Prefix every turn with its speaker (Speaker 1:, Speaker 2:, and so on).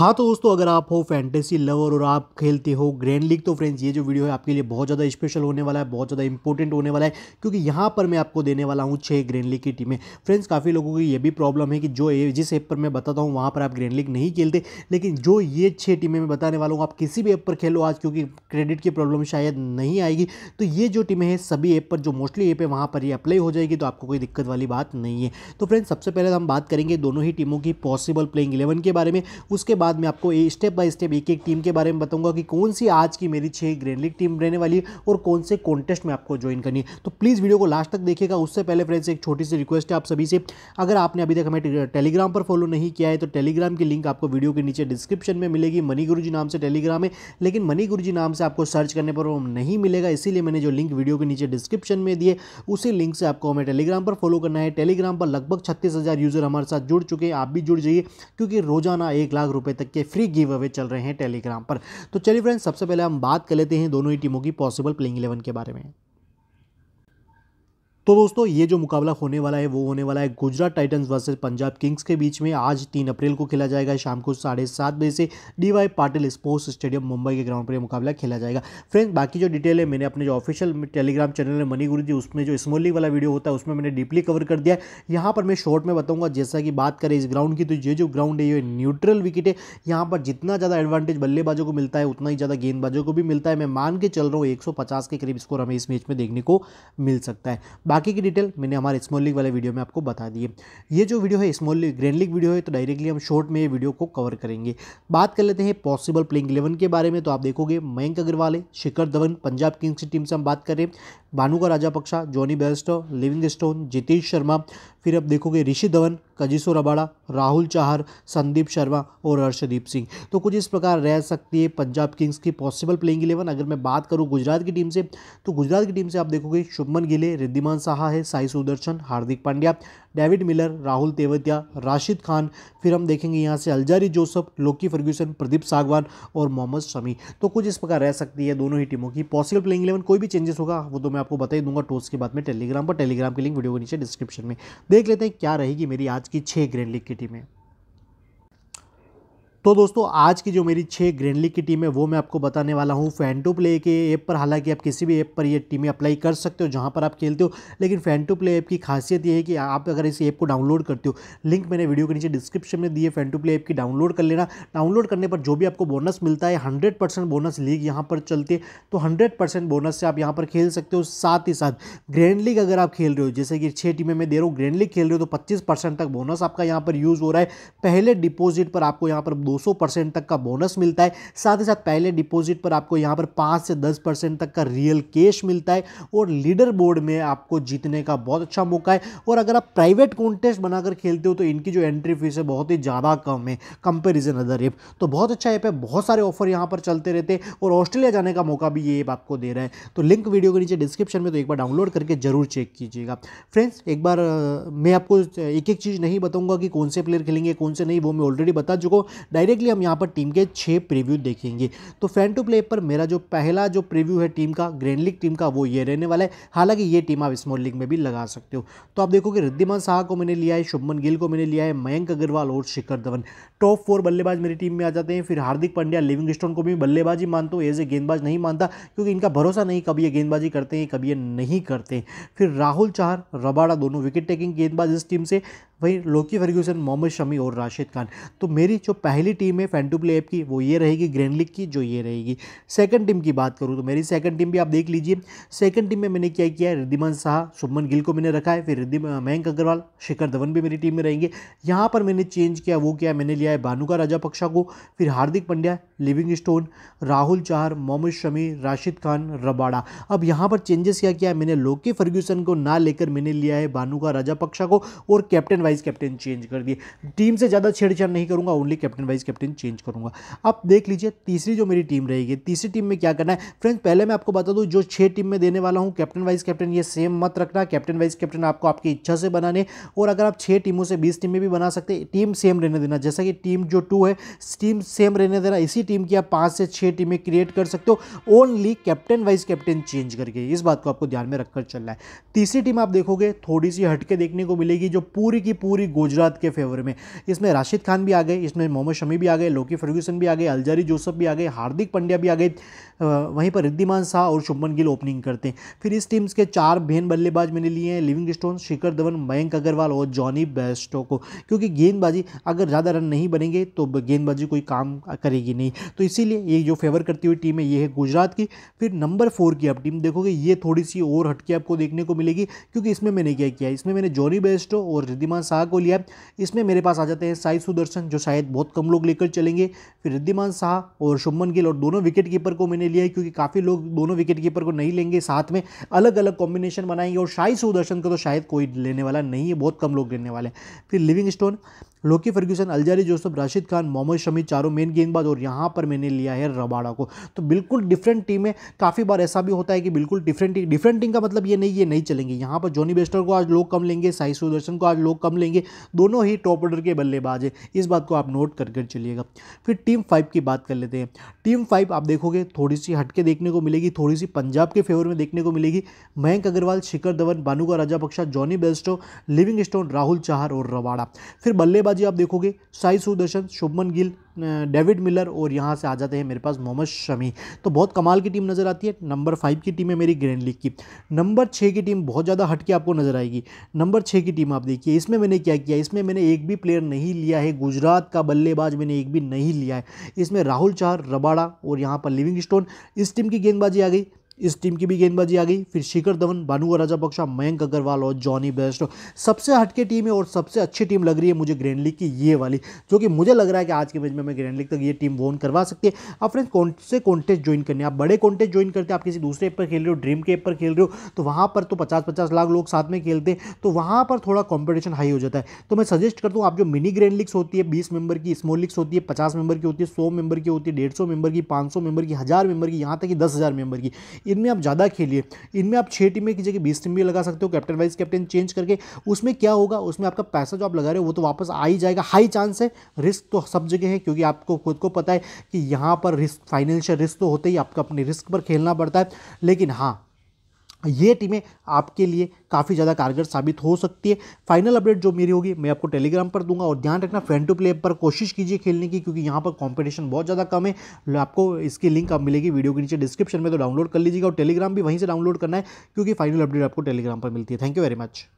Speaker 1: हाँ तो दोस्तों अगर आप हो फैंटेसी लवर और आप खेलते हो ग्रैंड लीग तो फ्रेंड्स ये जो वीडियो है आपके लिए बहुत ज़्यादा स्पेशल होने वाला है बहुत ज़्यादा इंपॉर्टेंट होने वाला है क्योंकि यहाँ पर मैं आपको देने वाला हूँ छः ग्रैंड लीग की टीमें फ्रेंड्स काफ़ी लोगों की ये भी प्रॉब्लम है कि जो जिस ऐप पर मैं बताता हूँ वहाँ पर आप ग्रैंड लीग नहीं खेलते लेकिन जो ये छः टीमें मैं बताने वाला हूँ आप किसी भी ऐप पर खेलो आज क्योंकि क्रेडिट की प्रॉब्लम शायद नहीं आएगी तो ये जो टीमें हैं सभी ऐप पर जो मोस्टली ऐप है वहाँ पर ये अप्लाई हो जाएगी तो आपको कोई दिक्कत वाली बात नहीं है तो फ्रेंड्स सबसे पहले हम बात करेंगे दोनों ही टीमों की पॉसिबल प्लेइंग इलेवन के बारे में उसके बाद बाद मैं आपको स्टेप बाय स्टेप एक एक टीम के बारे में बताऊंगा कि कौन सी आज की मेरी छह ग्रैंड लीग टीम रहने वाली है और कौन से कॉन्टेस्ट में आपको ज्वाइन करनी है तो प्लीज़ वीडियो को लास्ट तक देखिएगा उससे पहले फ्रेंड्स एक छोटी सी रिक्वेस्ट है आप सभी से अगर आपने अभी तक हमें टेलीग्राम पर फॉलो नहीं किया है तो टेलीग्राम की लिंक आपको वीडियो के नीचे डिस्क्रिप्शन में मिलेगी मनी गुरु जी नाम से टेलीग्राम है लेकिन मनी गुरु जी नाम से आपको सर्च करने पर नहीं मिलेगा इसीलिए मैंने जो लिंक वीडियो के नीचे डिस्क्रिप्शन में दिए उसी लिंक से आपको हमें टेलीग्राम पर फॉलो करना है टेलीग्राम पर लगभग छत्तीस यूज़र हमारे साथ जुड़ चुके हैं आप भी जुड़ जाइए क्योंकि रोजाना एक लाख रुपए तक के फ्री गिव अवे चल रहे हैं टेलीग्राम पर तो चलिए फ्रेंड्स सबसे पहले हम बात कर लेते हैं दोनों ही टीमों की पॉसिबल प्लेइंग इलेवन के बारे में तो दोस्तों ये जो मुकाबला होने वाला है वो होने वाला है Gujarat Titans versus Punjab Kings के बीच में आज तीन अप्रैल को खेला जाएगा शाम को साढ़े सात बजे से D Y Patil sports stadium Mumbai के ग्राउंड पर यह मुकाबला खेला जाएगा फ्रेंड्स बाकी जो डिटेल है मैंने अपने जो ऑफिशियल टेलीग्राम चैनल है मनी गुरु जी उसमें जो स्मॉल लीग वाला वीडियो होता है उसमें मैंने डीपली कवर कर दिया है यहाँ पर मैं शॉर्ट में बताऊँगा जैसा कि बात करें इस ग्राउंड की तो ये जो ग्राउंड है ये न्यूट्रल विकेट है यहाँ पर जितना ज़्यादा एडवांटेज बल्लेबाजों को मिलता है उतना ही ज़्यादा गेंदबाजों को भी मिलता है मैं मान के चल रहा हूँ एक के करीब स्कोर हमें इस मैच में देखने को मिल सकता है बाकी की डिटेल मैंने हमारे स्मॉल लीग वाले वीडियो में आपको बता दिए ये जो वीडियो है small league grand league video है तो डायरेक्टली हम शॉर्ट में ये वीडियो को कवर करेंगे बात कर लेते हैं पॉसिबल प्लेइंग इलेवन के बारे में तो आप देखोगे मयंक अग्रवाल है शिखर धवन पंजाब किंग्स की टीम से हम बात करें Bhanuka Rajapaksa Rajapaksa Jonny Bairstow Livingstone Jitesh Sharma फिर आप देखोगे ऋषि धवन कजिसो रबाड़ा राहुल चाहर संदीप शर्मा और हर्षदीप सिंह तो कुछ इस प्रकार रह सकती है पंजाब किंग्स की पॉसिबल प्लेइंग इलेवन अगर मैं बात करूँ गुजरात की टीम से तो गुजरात की टीम से आप देखोगे शुभमन गिले रिद्धिमान साहा है साई सुदर्शन हार्दिक पांड्या डेविड मिलर राहुल तेवतिया राशिद खान फिर हम देखेंगे यहाँ से Alzarri Joseph Lockie Ferguson Pradeep Sangwan और मोहम्मद शमी तो कुछ इस प्रकार रह सकती है दोनों ही टीमों की पॉसिबल प्लेइंग इलेवन कोई भी चेंजेस होगा वो तो मैं आपको बताई दूंगा टोस के बाद में टेलीग्राम पर टेलीग्राम की लिंक वीडियो के नीचे डिस्क्रिप्शन में देख लेते हैं क्या रहेगी मेरी आज की छः ग्रैंड लीग की टीमें तो दोस्तों आज की जो मेरी छः ग्रैंड लीग की टीम है वो मैं आपको बताने वाला हूँ फैन टू प्ले के ऐप पर हालांकि आप किसी भी ऐप पर ये टीमें अप्लाई कर सकते हो जहाँ पर आप खेलते हो लेकिन फैन टू प्ले ऐप की खासियत ये है कि आप अगर इस ऐप को डाउनलोड करते हो लिंक मैंने वीडियो के नीचे डिस्क्रिप्शन में दिए फैन टू प्ले ऐप की डाउनलोड कर लेना डाउनलोड करने पर जो भी आपको बोनस मिलता है हंड्रेड बोनस लीग यहाँ पर चलती है तो हंड्रेड बोनस से आप यहाँ पर खेल सकते हो साथ ही साथ ग्रैंड लीग अगर आप खेल रहे हो जैसे कि छः टीमें मैं दे रहा हूँ ग्रैंड लीग खेल रहे हो तो पच्चीस तक बोनस आपका यहाँ पर यूज़ हो रहा है पहले डिपोजिट पर आपको यहाँ पर 200 परसेंट तक का बोनस मिलता है साथ ही साथ पहले डिपॉजिट पर आपको यहाँ पर 5 से 10 परसेंट तक का रियल कैश मिलता है और लीडर बोर्ड में आपको जीतने का बहुत अच्छा मौका है और अगर आप प्राइवेट कॉन्टेस्ट बनाकर खेलते हो तो इनकी जो एंट्री फीस है बहुत ही ज़्यादा कम है कंपेरिजन अदर ऐप तो बहुत अच्छा ऐप है बहुत सारे ऑफर यहाँ पर चलते रहते हैं और ऑस्ट्रेलिया जाने का मौका भी ये ऐप आपको दे रहा है तो लिंक वीडियो के नीचे डिस्क्रिप्शन में तो एक बार डाउनलोड करके जरूर चेक कीजिएगा फ्रेंड्स एक बार मैं आपको एक एक चीज़ नहीं बताऊंगा कि कौन से प्लेयर खेलेंगे कौन से नहीं वो मैं ऑलरेडी बता चुका हूँ डायरेक्टली हम यहाँ पर टीम के छः प्रीव्यू देखेंगे तो फैन टू प्ले पर मेरा जो पहला जो प्रीव्यू है टीम का ग्रैंड लीग टीम का वो ये रहने वाला है हालांकि ये टीम आप स्मॉल लीग में भी लगा सकते हो तो आप देखोगे रिद्धिमान शाह को मैंने लिया है शुभमन गिल को मैंने लिया है मयंक अग्रवाल और शिखर धवन टॉप फोर बल्लेबाज मेरी टीम में आ जाते हैं फिर हार्दिक पांड्या लिविंग स्टोन को भी बल्लेबाजी मानता हूँ एज ए गेंदबाज नहीं मानता क्योंकि इनका भरोसा नहीं कभी ये गेंदबाजी करते हैं कभी ये नहीं करते फिर राहुल चार रबाड़ा दोनों विकेट टेकिंग गेंदबाज इस टीम से वहीं लोकी फर्ग्यूसन मोहम्मद शमी और राशिद खान तो मेरी जो पहली टीम है फैंटू प्ले ऐप की वो ये रहेगी ग्रैंड लीग की जो ये रहेगी सेकंड टीम की बात करूँ तो मेरी सेकंड टीम भी आप देख लीजिए सेकंड टीम में मैंने क्या किया है रिद्धिमान शाह शुभमन गिल को मैंने रखा है फिर रिद्धि मयंक अग्रवाल शिखर धवन भी मेरी टीम में रहेंगे यहाँ पर मैंने चेंज किया वो क्या मैंने लिया है भानुका राजा पक्षा को फिर हार्दिक पंड्या लिविंग स्टोन राहुल चार मोहम्मद शमी राशिद खान रबाड़ा अब यहाँ पर चेंजेस क्या किया मैंने लोकी फर्ग्यूसन को ना लेकर मैंने लिया है भानुका राजा पक्षा को और कैप्टन वाइज कैप्टन चेंज कर दिए टीम से ज़्यादा छेड़छाड़ नहीं करूँगा only captain wise captain change करूँगा अब देख लीजिए तीसरी जो मेरी टीम रहेगी तीसरी टीम में क्या करना है फ्रेंड्स पहले मैं आपको बता दूँ जो छः टीम में देने वाला हूँ कैप्टन वाइज कैप्टन ये सेम मत रखना कैप्टन वाइज कैप्टन आपको आपकी इच्छा से बनाने और अगर आप छः टीमों से बीस टीम में भी बना सकते टीम सेम रहने देना जैसा कि टीम जो टू है टीम सेम रहने देना इसी टीम की आप पाँच से छः टीमें क्रिएट कर सकते हो only captain wise captain change करके इस बात को आपको ध्यान में रखकर चलना है तीसरी टीम आप देखोगे थोड़ी सी हटके देखने को मिलेगी जो पूरी की पूरी गुजरात के फेवर में इसमें राशिद खान भी आ गए इसमें मोहम्मद शमी भी आ गए लोकी फर्ग्यूसन भी आ गए अलजारी जोसफ भी आ गए हार्दिक पंड्या भी आ गए वहीं पर रिद्धिमान शाह और शुभमन गिल ओपनिंग करते हैं फिर इस टीम्स के चार बहन बल्लेबाज मैंने लिए हैं लिविंग स्टोन शिखर धवन मयंक अग्रवाल और जॉनी बेस्टो को क्योंकि गेंदबाजी अगर ज़्यादा रन नहीं बनेंगे तो गेंदबाजी कोई काम करेगी नहीं तो इसीलिए ये जो फेवर करती हुई टीम है ये है गुजरात की फिर नंबर फोर की आप टीम देखोगे ये थोड़ी सी और हटके आपको देखने को मिलेगी क्योंकि इसमें मैंने क्या किया इसमें मैंने जॉनी बेस्टो और रिद्धिमान शाह को लिया इसमें मेरे पास आ जाते हैं साई सुदर्शन जो शायद बहुत कम लोग लेकर चलेंगे फिर रिद्धिमान शाह और शुभमन गिल और दोनों विकेट कीपर को मैंने लिया है क्योंकि काफ़ी लोग दोनों विकेट कीपर को नहीं लेंगे साथ में अलग अलग कॉम्बिनेशन बनाएंगे और साई सुदर्शन को तो शायद कोई लेने वाला नहीं है बहुत कम लोग लेने वाले हैं फिर Livingstone Lockie Ferguson Alzarri Joseph Rashid Khan Mohammed Shami चारों मेन गेंदबाज और यहाँ पर मैंने लिया है रबाड़ा को तो बिल्कुल डिफरेंट टीम है काफ़ी बार ऐसा भी होता है कि बिल्कुल डिफरेंट टीम डिफरेंट टीम का मतलब ये नहीं ये नहीं चलेंगे यहाँ पर जॉनी बेस्टर को आज लोग कम लेंगे साई सुदर्शन को आज लोग कम लेंगे दोनों ही टॉप ऑर्डर के बल्लेबाज है इस बात को आप नोट कर कर चलिएगा फिर टीम फाइव की बात कर लेते हैं टीम फाइव आप देखोगे थोड़ी सी हटके देखने को मिलेगी थोड़ी सी पंजाब के फेवर में देखने को मिलेगी Mayank Agarwal Shikhar Dhawan Bhanuka Rajapaksa Jonny Bairstow Livingstone Rahul Chahar और रवाड़ा फिर बल्लेबाज गेंदबाजी आप देखोगे साई सुदर्शन शुभमन गिल डेविड मिलर और यहाँ से आ जाते हैं मेरे पास मोहम्मद शमी तो बहुत कमाल की टीम नज़र आती है नंबर फाइव की टीम है मेरी ग्रैंड लीग की नंबर छः की टीम बहुत ज़्यादा हटके आपको नज़र आएगी नंबर छः की टीम आप देखिए इसमें मैंने क्या किया इसमें मैंने एक भी प्लेयर नहीं लिया है गुजरात का बल्लेबाज मैंने एक भी नहीं लिया है इसमें राहुल चार रबाड़ा और यहाँ पर लिविंग स्टोन इस टीम की गेंदबाजी आ गई इस टीम की भी गेंदबाजी आ गई फिर शिखर धवन राजा राजापक्षा मयंक अग्रवाल और जॉनी बेस्ट सबसे हटके टीम है और सबसे अच्छी टीम लग रही है मुझे ग्रैंड लीग की ये वाली जो कि मुझे लग रहा है कि आज के मैच में मैं ग्रैंड लीग तक ये टीम वोन करवा सकती है आप फ्रेंड्स कौन से कॉन्टेस्ट ज्वाइन करने आप बड़े कॉन्टेस्ट ज्वाइन करते हैं आप किसी दूसरे ऐप पर खेल रहे हो ड्रीम के ऐप पर खेल रहे हो तो वहाँ पर तो पचास पचास लाख लोग साथ में खेलते हैं तो वहाँ पर थोड़ा कॉम्पिटिशन हाई हो जाता है तो मैं सजेस्ट करता हूँ आप जो मिनी ग्रैंड लीग्स होती है बीस मेंबर की स्मॉल लीग्स होती है पचास मेंबर की होती है सौ मेंबर की होती है डेढ़ सौ मेंबर की पाँच सौ मेंबर की हज़ार मेंबर की यहाँ तक कि दस हज़ार मेंबर की इनमें आप ज़्यादा खेलिए इनमें आप छः टीमें की जगह बीस टीम भी लगा सकते हो कैप्टन वाइज कैप्टन चेंज करके उसमें क्या होगा उसमें आपका पैसा जो आप लगा रहे हो वो तो वापस आ ही जाएगा हाई चांस है रिस्क तो सब जगह है क्योंकि आपको खुद को पता है कि यहाँ पर रिस्क फाइनेंशियल रिस्क तो होते ही आपका अपने रिस्क पर खेलना पड़ता है लेकिन हाँ ये टीमें आपके लिए काफ़ी ज़्यादा कारगर साबित हो सकती है फाइनल अपडेट जो मेरी होगी मैं आपको टेलीग्राम पर दूंगा और ध्यान रखना फ्रेंड टू प्ले पर कोशिश कीजिए खेलने की क्योंकि यहाँ पर कंपटीशन बहुत ज़्यादा कम है आपको इसकी लिंक आप मिलेगी वीडियो के नीचे डिस्क्रिप्शन में तो डाउनलोड कर लीजिएगा और टेलीग्राम भी वहीं से डाउनलोड करना है क्योंकि फाइनल अपडेट आपको टेलीग्राम पर मिलती है थैंक यू वेरी मच